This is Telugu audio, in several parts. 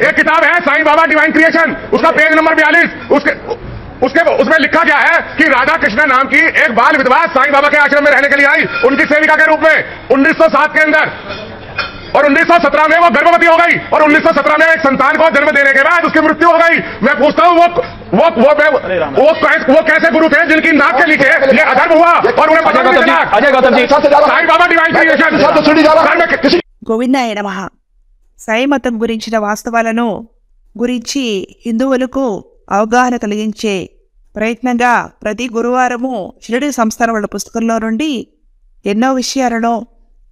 एक किताब है साईं बाबा डिवाइन क्रिएशन उसका पेज नंबर बयालीस उसके उसके उसमें लिखा गया है कि राधा कृष्ण नाम की एक बाल विधवा साईं बाबा के आश्रम में रहने के लिए आई उनकी सेविका के रूप में 1907 के अंदर और 1917 में वो गर्भवती हो गई और 1917 में एक संतान को जन्म देने के बाद उसकी मृत्यु हो गई मैं पूछता हूँ वो वो वो वो वो कैसे गुरु थे जिनकी नाक के लिखे ये अधर्म हुआ और उन्हें पता नहीं चला अजय गौतम जी साईं बाबा डिवाइन क्रिएशन गोविंद नमः సైమతం గురించిన వాస్తవాలను గురించి హిందువులకు అవగాహన కలిగించే ప్రయత్నంగా ప్రతి గురువారము షిరడి సంస్థాన వాళ్ళ పుస్తకంలో నుండి ఎన్నో విషయాలను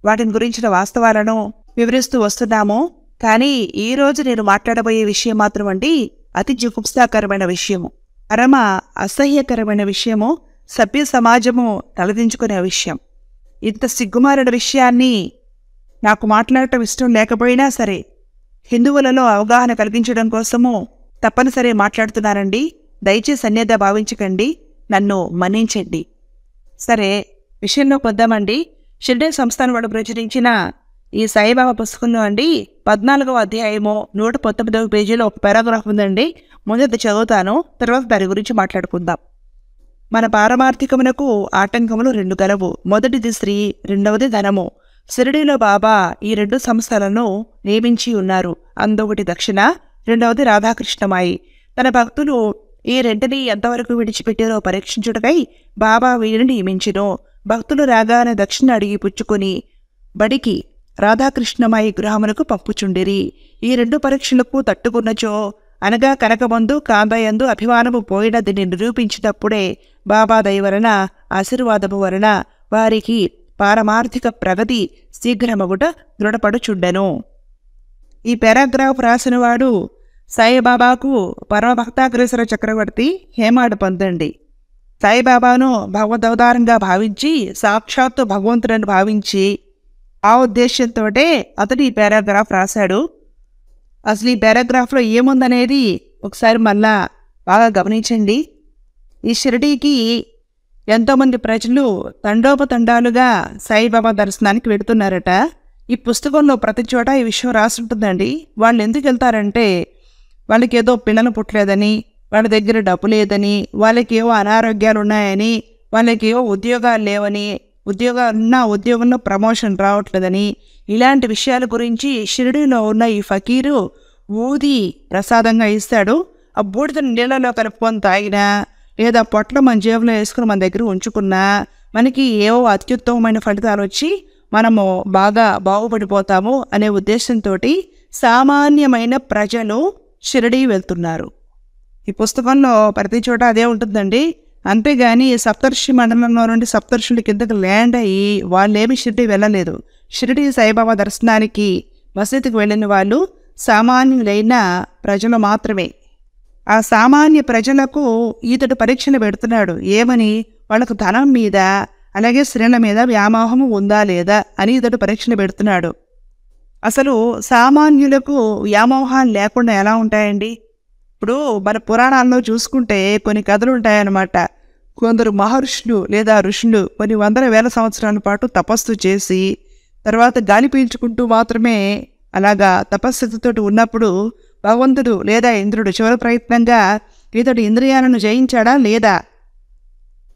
వాటిని గురించిన వాస్తవాలను వివరిస్తూ వస్తున్నాము కానీ ఈరోజు నేను మాట్లాడబోయే విషయం మాత్రం అండి అతి జుగుప్సాకరమైన విషయము పరమ అసహ్యకరమైన విషయము సభ్య సమాజము తలదించుకునే విషయం ఇంత సిగ్గుమారిన విషయాన్ని నాకు మాట్లాడటం ఇష్టం లేకపోయినా సరే హిందువులలో అవగాహన కల్పించడం కోసము తప్పనిసరి మాట్లాడుతున్నానండి దయచేసి అన్యదా భావించకండి నన్ను మన్నించండి సరే విషయంలో పొద్దామండి షిర్డే సంస్థానం వాడు ప్రచురించిన ఈ సాయిబాబా పుస్తకంలో అండి పద్నాలుగవ అధ్యాయము నూట పంతొమ్మిదవ పేజీలో ఒక పారాగ్రాఫ్ ఉందండి ముందు అది చదువుతాను తర్వాత దాని గురించి మాట్లాడుకుందాం మన పారమార్థికమునకు ఆటంకములు రెండు గలవు మొదటిది స్త్రీ రెండవది ధనము షిరిడీలో బాబా ఈ రెండు సంస్థలను నియమించి ఉన్నారు అందొకటి దక్షిణ రెండవది రాధాకృష్ణమాయి తన భక్తులు ఈ రెండిని ఎంతవరకు విడిచిపెట్టారో పరీక్షించుటకై బాబా వీరిని నియమించను భక్తులు రాగానే దక్షిణ అడిగి పుచ్చుకొని బడికి రాధాకృష్ణమాయి గృహమునకు పంపుచుండిరి ఈ రెండు పరీక్షలకు తట్టుకున్నచో అనగా కనకమందు కాందయందు అభిమానము పోయినదిని నిరూపించినప్పుడే బాబా దయవలన వలన ఆశీర్వాదము వలన వారికి పారమార్థిక ప్రగతి శీఘ్రమగుట దృఢపడుచుండెను ఈ పారాగ్రాఫ్ రాసినవాడు సాయిబాబాకు పరమభక్తాగ్రేశ్వర చక్రవర్తి హేమాడు పొందండి సాయిబాబాను భగవదవతారంగా భావించి సాక్షాత్తు భగవంతుడని భావించి ఆ ఉద్దేశంతోటే అతడు ఈ పారాగ్రాఫ్ రాశాడు అసలు ఈ పారాగ్రాఫ్లో ఏముందనేది ఒకసారి మళ్ళా బాగా గమనించండి ఈ షిరిడీకి ఎంతోమంది ప్రజలు తండోపతండాలుగా సాయిబాబా దర్శనానికి వెళుతున్నారట ఈ పుస్తకంలో ప్రతి చోట ఈ విషయం రాసి ఉంటుందండి వాళ్ళు ఎందుకు వెళ్తారంటే వాళ్ళకి ఏదో పిల్లలు పుట్టలేదని వాళ్ళ దగ్గర డబ్బు లేదని వాళ్ళకి ఏవో అనారోగ్యాలు ఉన్నాయని వాళ్ళకి ఏవో ఉద్యోగాలు లేవని ఉద్యోగాలు ఉన్న ఉద్యోగంలో ప్రమోషన్ రావట్లేదని ఇలాంటి విషయాల గురించి షిరిడీలో ఉన్న ఈ ఫకీరు ఊది ప్రసాదంగా ఇస్తాడు ఆ బూడిదని నీళ్ళలో కలుపుకొని తాగినా లేదా పొట్ల మన జేబులో వేసుకుని మన దగ్గర ఉంచుకున్నా మనకి ఏవో అత్యుత్తమమైన ఫలితాలు వచ్చి మనము బాగా బాగుపడిపోతాము అనే ఉద్దేశంతో సామాన్యమైన ప్రజలు షిరిడీ వెళ్తున్నారు ఈ పుస్తకంలో ప్రతి చోట అదే ఉంటుందండి అంతేగాని సప్తర్షి మండలంలో నుండి సప్తర్షుల కిందకు ల్యాండ్ అయ్యి వాళ్ళేమి షిరిడి వెళ్ళలేదు షిరిడి సాయిబాబా దర్శనానికి మసీదుకు వెళ్ళిన వాళ్ళు సామాన్యులైన ప్రజలు మాత్రమే ఆ సామాన్య ప్రజలకు ఈతడు పరీక్షలు పెడుతున్నాడు ఏమని వాళ్ళకు ధనం మీద అలాగే స్త్రీల మీద వ్యామోహము ఉందా లేదా అని ఇతడు పరీక్షలు పెడుతున్నాడు అసలు సామాన్యులకు వ్యామోహాలు లేకుండా ఎలా ఉంటాయండి ఇప్పుడు మన పురాణాల్లో చూసుకుంటే కొన్ని కథలు ఉంటాయన్నమాట కొందరు మహర్షులు లేదా ఋషులు కొన్ని వందల వేల సంవత్సరాల పాటు తపస్సు చేసి తర్వాత గాలి పీల్చుకుంటూ మాత్రమే అలాగా తపస్సుతో ఉన్నప్పుడు భగవంతుడు లేదా ఇంద్రుడు చివరి ప్రయత్నంగా ఇతడు ఇంద్రియాలను జయించాడా లేదా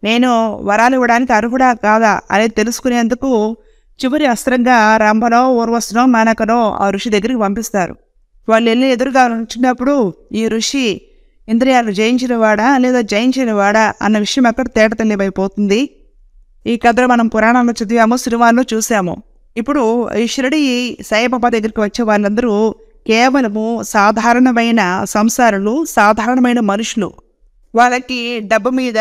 నేను వరాలు ఇవ్వడానికి అర్హుడా కాదా అని తెలుసుకునేందుకు చివరి అస్త్రంగా రంభనో ఊర్వశనో మానకనో ఆ ఋషి దగ్గరికి పంపిస్తారు వాళ్ళు వెళ్ళి ఎదురుగా ఉంచినప్పుడు ఈ ఋషి ఇంద్రియాలు జయించినవాడా లేదా జయించిన వాడా అన్న విషయం అక్కడ తేటతెల్లిమైపోతుంది ఈ కథలో మనం పురాణంలో చదివాము సినిమాల్లో చూసాము ఇప్పుడు ఈశ్వరుడి సాయిబాబా దగ్గరికి వచ్చే వాళ్ళందరూ కేవలము సాధారణమైన సంసారులు సాధారణమైన మనుషులు వాళ్ళకి డబ్బు మీద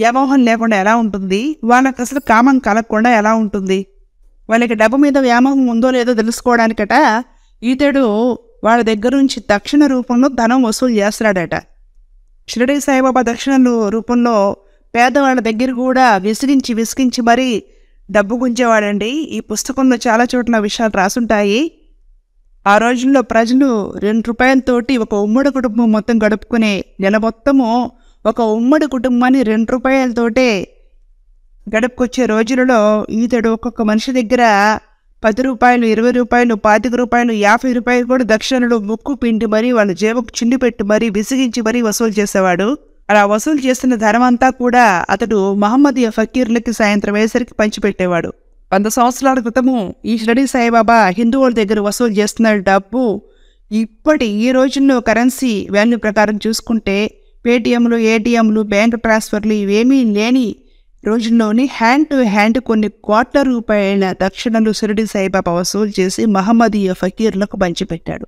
వ్యామోహం లేకుండా ఎలా ఉంటుంది వాళ్ళకి అసలు కామం కలగకుండా ఎలా ఉంటుంది వాళ్ళకి డబ్బు మీద వ్యామోహం ఉందో లేదో తెలుసుకోవడానికట ఈతడు వాళ్ళ దగ్గర నుంచి దక్షిణ రూపంలో ధనం వసూలు చేస్తున్నాడట షిరడీ సాయిబాబా దక్షిణ రూపంలో పేదవాళ్ళ దగ్గర కూడా విసిగించి విసిగించి మరీ డబ్బు గుంజేవాడండి ఈ పుస్తకంలో చాలా చోట్ల విషయాలు రాసుంటాయి ఆ రోజుల్లో ప్రజలు రెండు రూపాయలతోటి ఒక ఉమ్మడి కుటుంబం మొత్తం గడుపుకునే నెల మొత్తము ఒక ఉమ్మడి కుటుంబాన్ని రెండు రూపాయలతోటే గడుపుకొచ్చే రోజులలో ఈతడు ఒక్కొక్క మనిషి దగ్గర పది రూపాయలు ఇరవై రూపాయలు పాతిక రూపాయలు యాభై రూపాయలు కూడా దక్షిణలు ముక్కు పిండి మరీ వాళ్ళ జేబుకు చిండి పెట్టి మరీ విసిగించి మరీ వసూలు చేసేవాడు అలా వసూలు చేసిన అంతా కూడా అతడు మహమ్మదీయ ఫకీర్లకి సాయంత్రం అయ్యేసరికి పంచిపెట్టేవాడు వంద సంవత్సరాల క్రితము ఈ షిరడి సాయిబాబా హిందువుల దగ్గర వసూలు చేస్తున్న డబ్బు ఇప్పటి ఈ రోజుల్లో కరెన్సీ వాల్యూ ప్రకారం చూసుకుంటే పేటిఎంలు ఏటీఎంలు బ్యాంక్ ట్రాన్స్ఫర్లు ఇవేమీ లేని రోజుల్లోని హ్యాండ్ టు హ్యాండ్ కొన్ని కోట్ల రూపాయల దక్షిణలు షిరడి సాయిబాబా వసూలు చేసి మహమ్మదీయ ఫకీర్లకు పంచిపెట్టాడు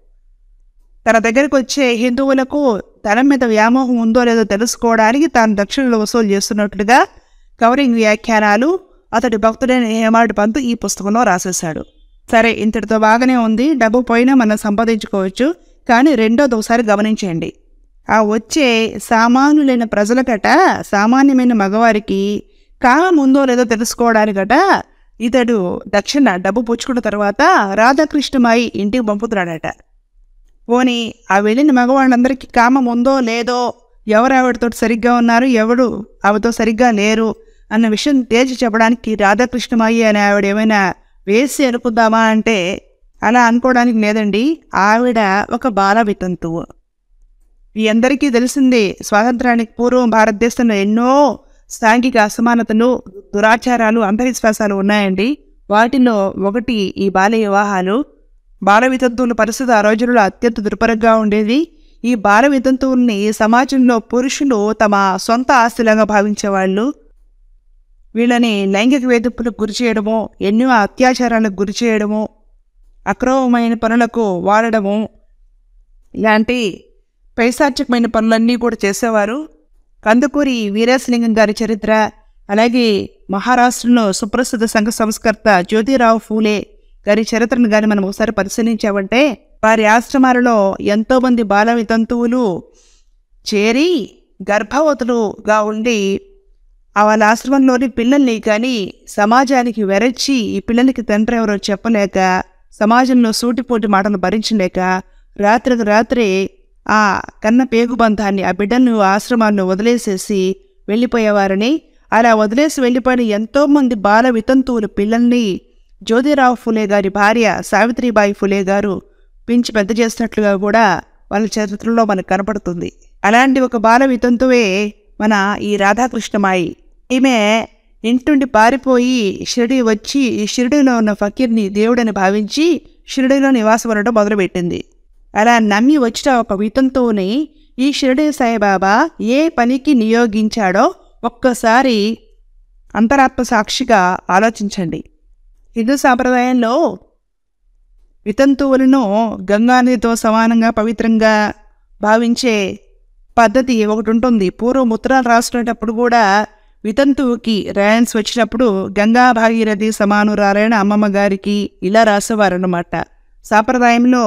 తన దగ్గరికి వచ్చే హిందువులకు తన మీద వ్యామోహం ఉందో లేదో తెలుసుకోవడానికి తాను దక్షిణలు వసూలు చేస్తున్నట్లుగా కవరింగ్ వ్యాఖ్యానాలు అతడి భక్తుడైన ఏమాడు పంతు ఈ పుస్తకంలో రాసేశాడు సరే ఇంతటితో బాగానే ఉంది డబ్బు పోయినా మనం సంపాదించుకోవచ్చు కానీ రెండోది ఒకసారి గమనించండి ఆ వచ్చే సామాన్యులైన ప్రజలకట సామాన్యమైన మగవారికి కాలం ఉందో లేదో తెలుసుకోవడానికట ఇతడు దక్షిణ డబ్బు పుచ్చుకున్న తర్వాత రాధాకృష్ణమాయి ఇంటికి పంపుతున్నాడట పోని ఆ వెళ్ళిన మగవాళ్ళందరికీ కామం ఉందో లేదో ఎవరు ఆవిడతో సరిగ్గా ఉన్నారు ఎవడు ఆవిడతో సరిగ్గా లేరు అన్న విషయం తేల్చి చెప్పడానికి రాధాకృష్ణమయ్య అనే ఆవిడ ఏమైనా వేసి అనుకుందామా అంటే అలా అనుకోవడానికి లేదండి ఆవిడ ఒక బాల వితంతువు ఈ అందరికీ తెలిసిందే స్వాతంత్రానికి పూర్వం భారతదేశంలో ఎన్నో సాంఘిక అసమానతలు దురాచారాలు అంధవిశ్వాసాలు ఉన్నాయండి వాటిలో ఒకటి ఈ బాల వివాహాలు బాల వితంతువుల పరిస్థితి ఆ రోజుల్లో అత్యంత దుర్భరంగా ఉండేది ఈ బాల వితంతువుల్ని సమాజంలో పురుషులు తమ సొంత ఆస్తులంగా భావించేవాళ్ళు వీళ్ళని లైంగిక వేధింపులకు గురి చేయడము ఎన్నో అత్యాచారాలకు గురి చేయడము అక్రమమైన పనులకు వాడడము ఇలాంటి పైశాచికమైన పనులన్నీ కూడా చేసేవారు కందుకూరి వీరేశలింగం గారి చరిత్ర అలాగే మహారాష్ట్రలో సుప్రసిద్ధ సంఘ సంస్కర్త జ్యోతిరావు ఫూలే గారి చరిత్రను కానీ మనం ఒకసారి పరిశీలించామంటే వారి ఆశ్రమాలలో ఎంతోమంది బాల వితంతువులు చేరి గర్భవతులుగా ఉండి వాళ్ళ ఆశ్రమంలోని పిల్లల్ని కానీ సమాజానికి వెరచి ఈ పిల్లలకి తండ్రి ఎవరో చెప్పలేక సమాజంలో సూటిపోటి మాటలు భరించలేక రాత్రికి రాత్రే ఆ కన్న పేగుబంధాన్ని ఆ బిడ్డను ఆశ్రమాన్ని వదిలేసేసి వెళ్ళిపోయేవారని అలా వదిలేసి వెళ్ళిపోయిన ఎంతోమంది బాల వితంతువుల పిల్లల్ని జ్యోతిరావు ఫులే గారి భార్య సావిత్రిబాయి ఫులే గారు పెంచి పెద్ద చేసినట్లుగా కూడా వాళ్ళ చరిత్రలో మనకు కనపడుతుంది అలాంటి ఒక బాల వితంతువే మన ఈ రాధాకృష్ణమాయి ఈమె ఇంటుండి పారిపోయి షిరిడి వచ్చి షిరిడిలో ఉన్న ఫకీర్ని దేవుడని భావించి షిరిడిలో నివాసం ఉండడం మొదలుపెట్టింది అలా నమ్మి వచ్చిన ఒక వితంతోనే ఈ షిరిడి సాయిబాబా ఏ పనికి నియోగించాడో ఒక్కసారి అంతరాత్మ సాక్షిగా ఆలోచించండి హిందూ సాంప్రదాయంలో వితంతువులను గంగానదితో సమానంగా పవిత్రంగా భావించే పద్ధతి ఒకటి ఉంటుంది పూర్వం ఉత్తరాలు రాసుకునేటప్పుడు కూడా వితంతువుకి రాయన్స్ వచ్చినప్పుడు గంగా భాగీరథి సమానురాలైన అమ్మమ్మ గారికి ఇలా రాసేవారన్నమాట సాంప్రదాయంలో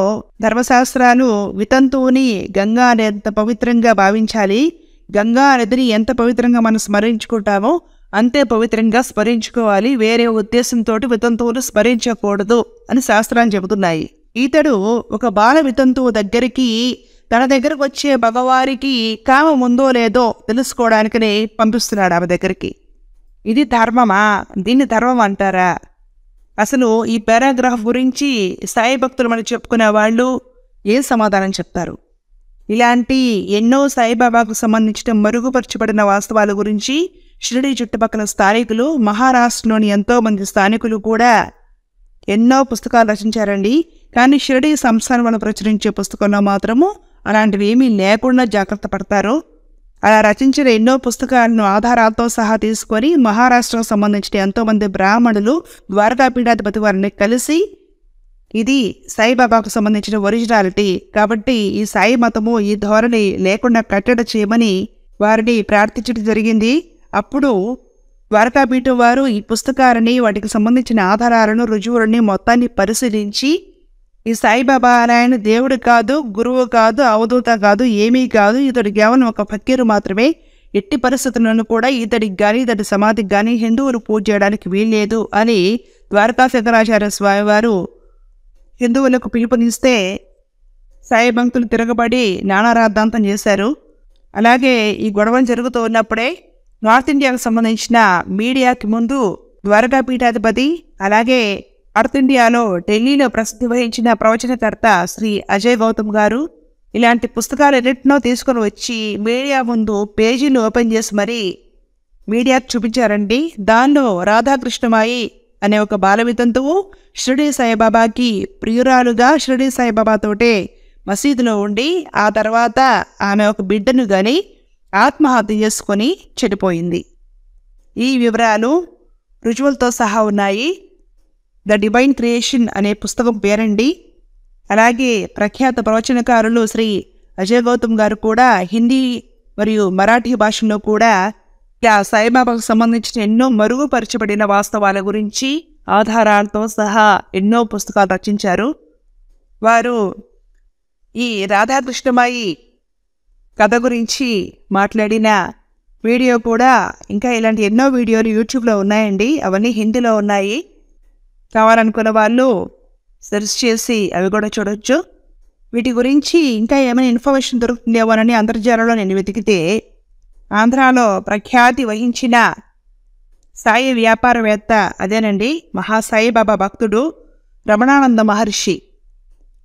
ధర్మశాస్త్రాలు వితంతువుని గంగా ఎంత పవిత్రంగా భావించాలి గంగా నదిని ఎంత పవిత్రంగా మనం స్మరించుకుంటామో అంతే పవిత్రంగా స్మరించుకోవాలి వేరే ఉద్దేశంతో వితంతువులు స్మరించకూడదు అని శాస్త్రాలు చెబుతున్నాయి ఇతడు ఒక బాల వితంతువు దగ్గరికి తన దగ్గరకు వచ్చే మగవారికి కామం ఉందో లేదో తెలుసుకోవడానికని పంపిస్తున్నాడు ఆమె దగ్గరికి ఇది ధర్మమా దీన్ని ధర్మం అంటారా అసలు ఈ పారాగ్రాఫ్ గురించి సాయి భక్తులు మనం చెప్పుకునే వాళ్ళు ఏం సమాధానం చెప్తారు ఇలాంటి ఎన్నో సాయిబాబాకు సంబంధించిన మరుగుపరచబడిన వాస్తవాల గురించి షిరిడి చుట్టుపక్కల స్థానికులు మహారాష్ట్రలోని ఎంతోమంది స్థానికులు కూడా ఎన్నో పుస్తకాలు రచించారండి కానీ షిరిడి సంస్థానం వాళ్ళు ప్రచురించే పుస్తకంలో మాత్రము అలాంటివి ఏమీ లేకుండా జాగ్రత్త పడతారు అలా రచించిన ఎన్నో పుస్తకాలను ఆధారాలతో సహా తీసుకొని మహారాష్ట్రకు సంబంధించిన ఎంతోమంది బ్రాహ్మణులు ద్వారకా పీఠాధిపతి వారిని కలిసి ఇది సాయిబాబాకు సంబంధించిన ఒరిజినాలిటీ కాబట్టి ఈ సాయి మతము ఈ ధోరణి లేకుండా కట్టడ చేయమని వారిని ప్రార్థించడం జరిగింది అప్పుడు ద్వారకాపీఠం వారు ఈ పుస్తకాలని వాటికి సంబంధించిన ఆధారాలను రుజువులని మొత్తాన్ని పరిశీలించి ఈ సాయిబాబా నారాయణ దేవుడు కాదు గురువు కాదు అవధూత కాదు ఏమీ కాదు ఇతడు కేవలం ఒక ఫకీరు మాత్రమే ఎట్టి పరిస్థితులను కూడా ఇతడికి కానీ ఇతడి సమాధికి కానీ హిందువులు పూజ చేయడానికి వీల్లేదు అని ద్వారకా శంకరాచార్య వారు హిందువులకు పిలుపునిస్తే సాయి భక్తులు తిరగబడి నానారాద్ధాంతం చేశారు అలాగే ఈ గొడవలు జరుగుతూ ఉన్నప్పుడే నార్త్ ఇండియాకు సంబంధించిన మీడియాకి ముందు ద్వారకా పీఠాధిపతి అలాగే నార్త్ ఇండియాలో ఢిల్లీలో ప్రసిద్ధి వహించిన ప్రవచనకర్త శ్రీ అజయ్ గౌతమ్ గారు ఇలాంటి పుస్తకాలు ఎన్నింటినో తీసుకొని వచ్చి మీడియా ముందు పేజీలు ఓపెన్ చేసి మరీ మీడియాకు చూపించారండి దానిలో రాధాకృష్ణమాయి అనే ఒక బాలవితంతువు వితంతువు షిరిడి సాయిబాబాకి ప్రియురాలుగా షిరిడి సాయిబాబాతోటే మసీదులో ఉండి ఆ తర్వాత ఆమె ఒక బిడ్డను గాని ఆత్మహత్య చేసుకొని చెడిపోయింది ఈ వివరాలు రుజువులతో సహా ఉన్నాయి ద డివైన్ క్రియేషన్ అనే పుస్తకం పేరండి అలాగే ప్రఖ్యాత ప్రవచనకారులు శ్రీ అజయ్ గౌతమ్ గారు కూడా హిందీ మరియు మరాఠీ భాషలో కూడా ఇలా సాయిబాబాకు సంబంధించిన ఎన్నో మరుగుపరచబడిన వాస్తవాల గురించి ఆధారాలతో సహా ఎన్నో పుస్తకాలు రచించారు వారు ఈ రాధాకృష్ణమాయి కథ గురించి మాట్లాడిన వీడియో కూడా ఇంకా ఇలాంటి ఎన్నో వీడియోలు యూట్యూబ్లో ఉన్నాయండి అవన్నీ హిందీలో ఉన్నాయి కావాలనుకున్న వాళ్ళు సెర్చ్ చేసి అవి కూడా చూడొచ్చు వీటి గురించి ఇంకా ఏమైనా ఇన్ఫర్మేషన్ దొరుకుతుందేమోనని అంతర్జాలంలో నేను వెతికితే ఆంధ్రాలో ప్రఖ్యాతి వహించిన సాయి వ్యాపారవేత్త అదేనండి మహాసాయిబాబా భక్తుడు రమణానంద మహర్షి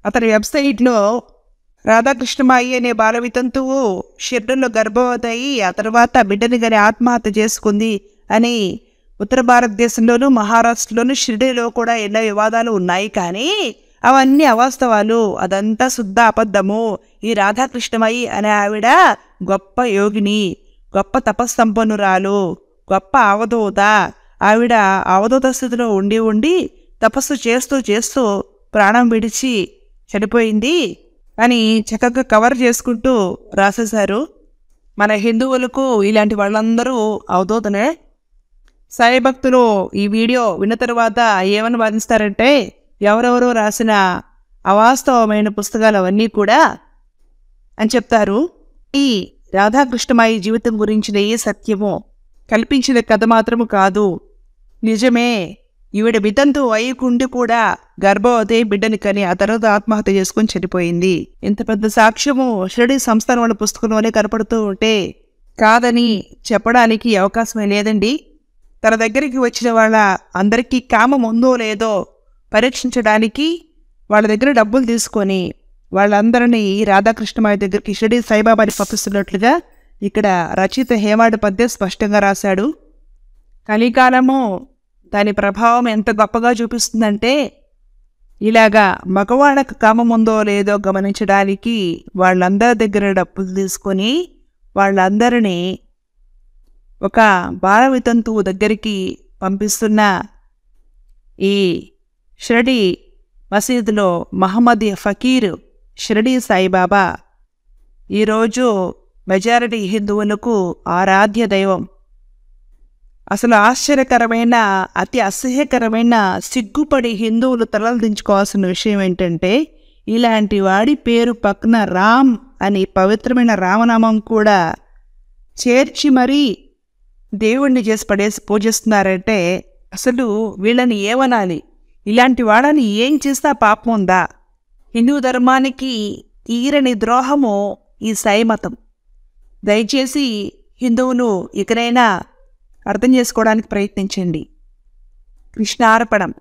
అతని వెబ్సైట్లో రాధాకృష్ణమాయి అనే బాల వితంతువు షిర్డన్లో గర్భవతి అయి ఆ తర్వాత బిడ్డని గారి ఆత్మహత్య చేసుకుంది అని ఉత్తర భారతదేశంలోనూ మహారాష్ట్రలోనూ షిర్డీలో కూడా ఎన్నో వివాదాలు ఉన్నాయి కానీ అవన్నీ అవాస్తవాలు అదంతా శుద్ధ అబద్ధము ఈ రాధాకృష్ణమయ్యి అనే ఆవిడ గొప్ప యోగిని గొప్ప తపస్సంపన్నురాలు గొప్ప అవధూత ఆవిడ అవధూత స్థితిలో ఉండి ఉండి తపస్సు చేస్తూ చేస్తూ ప్రాణం విడిచి చనిపోయింది అని చక్కగా కవర్ చేసుకుంటూ రాసేశారు మన హిందువులకు ఇలాంటి వాళ్ళందరూ అవధూతనే సాయి భక్తులు ఈ వీడియో విన్న తర్వాత ఏమని వాదిస్తారంటే ఎవరెవరో రాసిన అవాస్తవమైన పుస్తకాలు అవన్నీ కూడా అని చెప్తారు ఈ రాధాకృష్ణమాయి జీవితం గురించిన ఏ సత్యమో కల్పించిన కథ మాత్రము కాదు నిజమే ఈవిడ వితంతు అయ్యకుండి కూడా గర్భవతి బిడ్డని కని ఆ తర్వాత ఆత్మహత్య చేసుకుని చనిపోయింది ఇంత పెద్ద సాక్ష్యము షిరడి సంస్థానం వాళ్ళ పుస్తకంలోనే కనపడుతూ ఉంటే కాదని చెప్పడానికి అవకాశమే లేదండి తన దగ్గరికి వచ్చిన వాళ్ళ అందరికీ కామం ఉందో లేదో పరీక్షించడానికి వాళ్ళ దగ్గర డబ్బులు తీసుకొని వాళ్ళందరినీ రాధాకృష్ణమాయ దగ్గరికి షిరిడి సాయిబాబాని పంపిస్తున్నట్లుగా ఇక్కడ రచయిత హేమాడు పద్య స్పష్టంగా రాశాడు కలికాలము దాని ప్రభావం ఎంత గొప్పగా చూపిస్తుందంటే ఇలాగా మగవాళ్ళకు కామం ఉందో లేదో గమనించడానికి వాళ్ళందరి దగ్గర డబ్బులు తీసుకొని వాళ్ళందరినీ ఒక బాల వితంతువు దగ్గరికి పంపిస్తున్న ఈ షిరడి మసీదులో మహమ్మద్ ఫకీర్ షిరడి సాయిబాబా ఈరోజు మెజారిటీ హిందువులకు ఆరాధ్య దైవం అసలు ఆశ్చర్యకరమైన అతి అసహ్యకరమైన సిగ్గుపడి హిందువులు తలలు దించుకోవాల్సిన విషయం ఏంటంటే ఇలాంటి వాడి పేరు పక్కన రామ్ అని పవిత్రమైన రామనామం కూడా చేర్చి మరీ దేవుణ్ణి చేసి పడేసి పూజిస్తున్నారంటే అసలు వీళ్ళని ఏమనాలి ఇలాంటి వాళ్ళని ఏం చేస్తా పాపం ఉందా హిందూ ధర్మానికి తీరని ద్రోహము ఈ సైమతం దయచేసి హిందువులు ఇకనైనా అర్థం చేసుకోవడానికి ప్రయత్నించండి కృష్ణార్పణం